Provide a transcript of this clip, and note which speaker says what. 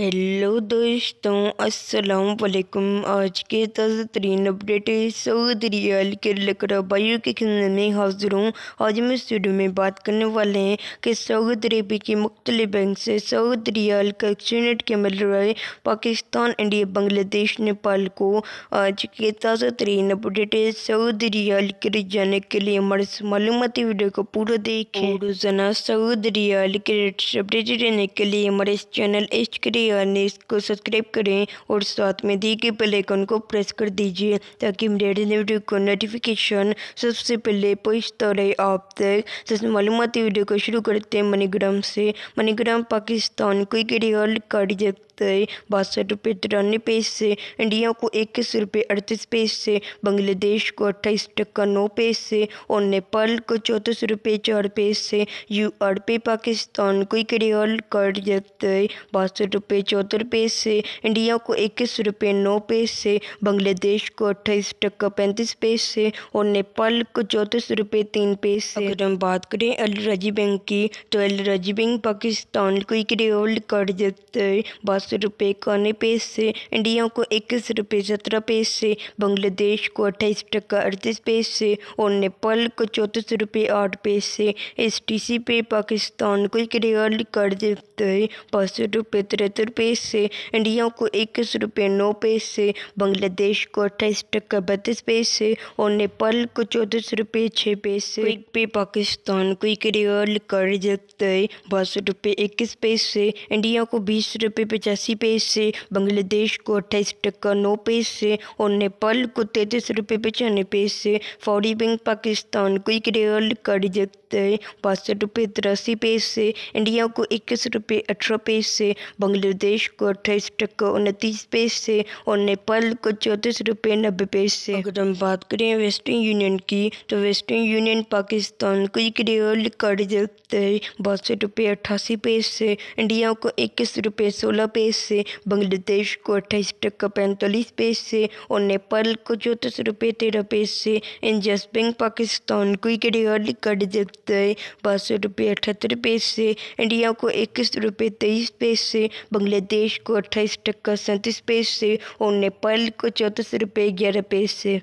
Speaker 1: hello दोस्तों अस्सलाम वालेकुम आज के ताज़ा तरीन अपडेट सऊद रियाल के बायो के खिलने में हाजिर हूँ आज हम स्टूडियो में बात करने वाले हैं कि सऊदी अरेबी के मुख्तलि बैंक से सऊद रियाल का एक्सयूनिट के मिल रहे पाकिस्तान इंडिया बांग्लादेश नेपाल को आज के ताज़ा तरीन अपडेट सऊद रियाल के जाने के लिए हमारे मालूमती वीडियो को पूरा देखें रोजाना सऊदी रियाल के अपडेट रहने के लिए हमारे चैनल एच क्रिया अन्य इसको सब्सक्राइब करें और साथ में दी गई बेल को प्रेस कर दीजिए ताकि मेरे वीडियो को नोटिफिकेशन सबसे पहले पहुँचता रहे आप तक जैसे मालूमती वीडियो को शुरू करते हैं मनीग्राम से मनीग्राम पाकिस्तान को एक रियल कार्ड सकते बासठ रुपये तिरानवे पैसे इंडिया को इक्कीस रुपये अड़तीस पैसे बांग्लादेश को अट्ठाईस टक्का नौ पैसे और नेपाल को चौंतीस रुपये चार पैसे यू आर पे पाकिस्तान को एक रियल कर सकते बासठ रुपये चौहत्तर पैसे इंडिया को इक्कीस रुपये नौ पैसे बांग्लादेश को अट्ठाईस टक्का पैंतीस पैसे और नेपाल को चौंतीस रुपये तीन पैसे अगर हम बात करें रजी बैंक की तो रजी बैंक पाकिस्तान को एक इकरेवल्ड कर देते हैं बासठ रुपये इक्यानवे पैसे इंडिया को इक्कीस रुपये सत्रह पैसे बांग्लादेश को अट्ठाईस टक्का अड़तीस पैसे और नेपाल को चौंतीस रुपये आठ पैसे एस टी सी पे पाकिस्तान को एक इकरेवल्ड कर देते हैं बासठ रुपये तिरहत्तर सत्तर रुपये से इंडिया को इक्कीस रुपये नौ पैसे बांग्लादेश को अट्ठाईस टक्का बत्तीस पैसे और नेपाल को चौंतीस रुपये छः पैसे क्विक पे पाकिस्तान क्विक रियल कर सकते बासठ रुपये इक्कीस पैसे इंडिया को बीस रुपये पचासी पैसे बांग्लादेश को अट्ठाईस टक्का नौ पैसे और नेपाल को तैंतीस रुपये पचानवे पैसे फौरी बैंक पाकिस्तान क्विक रियल कर सकते से बासठ रुपये तिरासी पैसे इंडिया को इक्कीस रुपये अठारह पैसे बांग्लादेश को अट्ठाईस टक्का उनतीस पैसे और नेपाल को चौंतीस रुपये नब्बे पैसे अगर हम बात करें वेस्टर्न यूनियन की तो वेस्टर्न यूनियन पाकिस्तान को एक रियल कार्ड देता है बासठ रुपये अट्ठासी पैसे इंडिया को इक्कीस रुपये सोलह पैसे बांग्लादेश को अट्ठाईस टक्का पैंतालीस पैसे और नेपाल को चौंतीस रुपये तेरह पैसे एंड बैंक पाकिस्तान को एक रियल कार्ड देता रुपये बासठ रुपये अठहत्तर पैसे इंडिया को इक्कीस रुपये तेईस पैसे बांग्लादेश को अट्ठाईस टक्का सैंतीस पैसे और नेपाल को चौंतीस रुपये ग्यारह पैसे